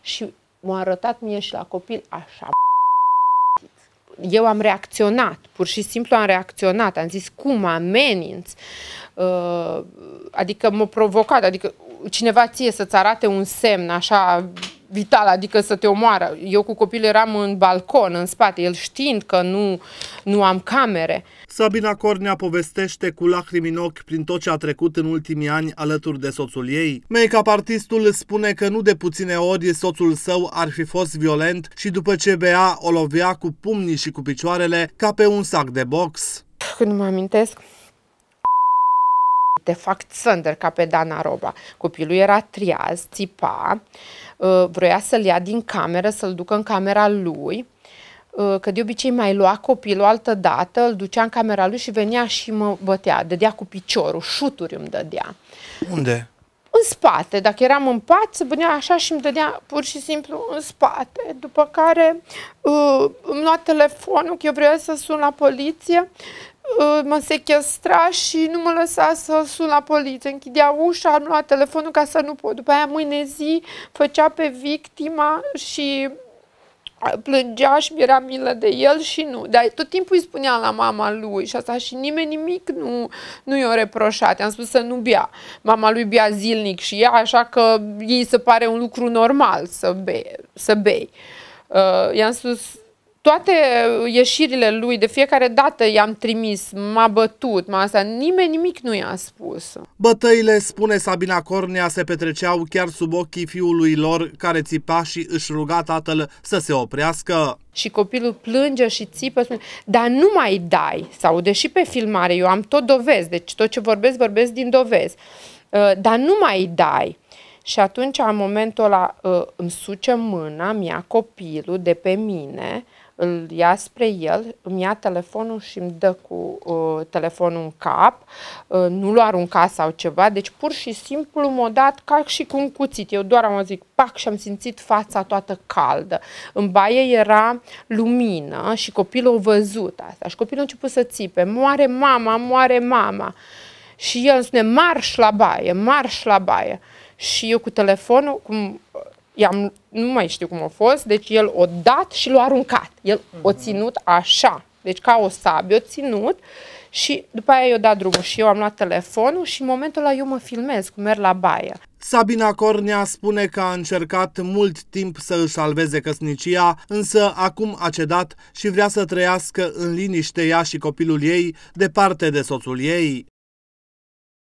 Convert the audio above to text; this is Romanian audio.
și m-a arătat mie și la copil așa eu am reacționat, pur și simplu am reacționat, am zis cum ameninți, uh, adică m-a provocat, adică cineva ție să-ți arate un semn așa vital, adică să te omoară. Eu cu copil eram în balcon, în spate, el știind că nu, nu am camere. Sabina Cornea povestește cu lacrimi în ochi prin tot ce a trecut în ultimii ani alături de soțul ei. Make-up artistul spune că nu de puține ori soțul său ar fi fost violent și după ce bea o lovea cu pumnii și cu picioarele ca pe un sac de box. Când mă amintesc, de fapt Sander ca pe Dana Roba. Copilul era triaz, țipa, uh, vroia să-l ia din cameră, să-l ducă în camera lui, uh, că de obicei mai lua copilul altă dată, îl ducea în camera lui și venea și mă bătea, dădea cu piciorul, șuturi îmi dădea. Unde? În spate, dacă eram în pat, se bunea așa și îmi dădea pur și simplu în spate. După care uh, îmi lua telefonul, că eu vreau să sun la poliție Ă, mă sequestra și nu mă lăsa să sun la poliție. Închidea ușa, nu la telefonul ca să nu pot. După aia mâine zi făcea pe victima și ă, plângea și mi-era milă de el și nu. Dar tot timpul îi spunea la mama lui și asta și nimeni nimic nu, nu i-o reproșat. I-am spus să nu bea. Mama lui bea zilnic și ea, așa că ei se pare un lucru normal să bei. Să bei. Uh, i-am spus toate ieșirile lui, de fiecare dată i-am trimis, m-a bătut, m-a asta, nimeni nimic nu i-a spus. Bătăile, spune Sabina Cornea, se petreceau chiar sub ochii fiului lor, care țipa și își ruga tatăl să se oprească. Și copilul plânge și țipă, spune, dar nu mai dai, sau deși pe filmare eu am tot dovezi, deci tot ce vorbesc, vorbesc din dovezi, uh, dar nu mai dai. Și atunci, în momentul ăla, uh, îmi suce mâna mea, copilul, de pe mine, îl ia spre el, îmi ia telefonul și îmi dă cu uh, telefonul în cap, uh, nu l-a sau ceva, deci pur și simplu m o dat ca și cu un cuțit. Eu doar am zic pac și am simțit fața toată caldă. În baie era lumină și copilul a văzut asta și copilul a început să țipe, moare mama, moare mama. Și el îmi spune, marș la baie, marș la baie. Și eu cu telefonul, cum i-am, nu mai știu cum a fost, deci el o dat și l-a aruncat. El mm-hmm. o mhm. ținut așa, deci ca o sabie, o ținut și după aia i a dat drumul și eu am luat telefonul și în momentul ăla eu mă filmez cum merg la baie. Sabina Cornea spune că a încercat mult timp să își salveze căsnicia, însă acum a cedat și vrea să trăiască în liniște ea și copilul ei, departe de soțul ei.